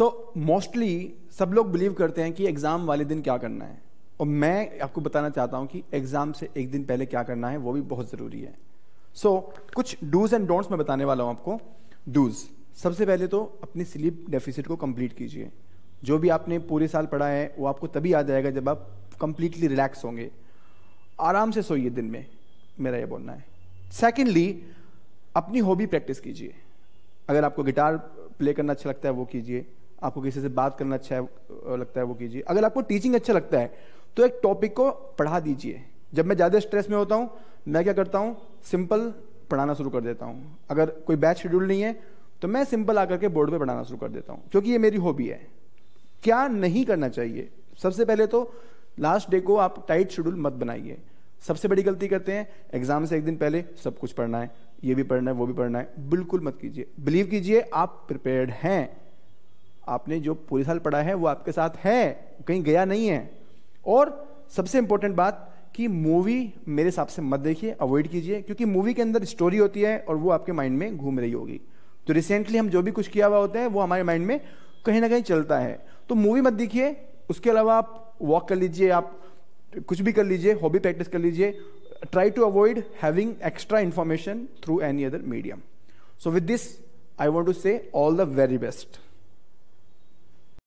so mostly सब लोग believe करते हैं कि एग्ज़ाम वाले दिन क्या करना है और मैं आपको बताना चाहता हूँ कि एग्ज़ाम से एक दिन पहले क्या करना है वो भी बहुत ज़रूरी है सो so, कुछ डूज एंड डोंट्स मैं बताने वाला हूँ आपको डूज सबसे पहले तो अपनी स्लीप डेफिसिट को कंप्लीट कीजिए जो भी आपने पूरे साल पढ़ा है वो आपको तभी याद आएगा जब आप कंप्लीटली रिलैक्स होंगे आराम से सोइए दिन में मेरा ये बोलना है सेकेंडली अपनी हॉबी प्रैक्टिस कीजिए अगर आपको गिटार प्ले करना अच्छा लगता है वो कीजिए आपको किसी से बात करना अच्छा लगता है वो कीजिए अगर आपको टीचिंग अच्छा लगता है तो एक टॉपिक को पढ़ा दीजिए जब मैं ज़्यादा स्ट्रेस में होता हूँ मैं क्या करता हूँ सिंपल पढ़ाना शुरू कर देता हूँ अगर कोई बैच शेड्यूल नहीं है तो मैं सिंपल आकर के बोर्ड पे पढ़ाना शुरू कर देता हूँ क्योंकि ये मेरी हॉबी है क्या नहीं करना चाहिए सबसे पहले तो लास्ट डे को आप टाइट शेड्यूल मत बनाइए सबसे बड़ी गलती करते हैं एग्जाम से एक दिन पहले सब कुछ पढ़ना है ये भी पढ़ना है वो भी पढ़ना है बिल्कुल मत कीजिए बिलीव कीजिए आप प्रिपेयर्ड हैं आपने जो पूरे साल पढ़ा है वो आपके साथ है कहीं गया नहीं है और सबसे इंपॉर्टेंट बात कि मूवी मेरे हिसाब से मत देखिए अवॉइड कीजिए क्योंकि मूवी के अंदर स्टोरी होती है और वो आपके माइंड में घूम रही होगी तो रिसेंटली हम जो भी कुछ किया हुआ होता है वो हमारे माइंड में कहीं ना कहीं चलता है तो मूवी मत देखिए उसके अलावा आप वॉक कर लीजिए आप कुछ भी कर लीजिए हॉबी प्रैक्टिस कर लीजिए try to avoid having extra information through any other medium so with this I want to say all the very best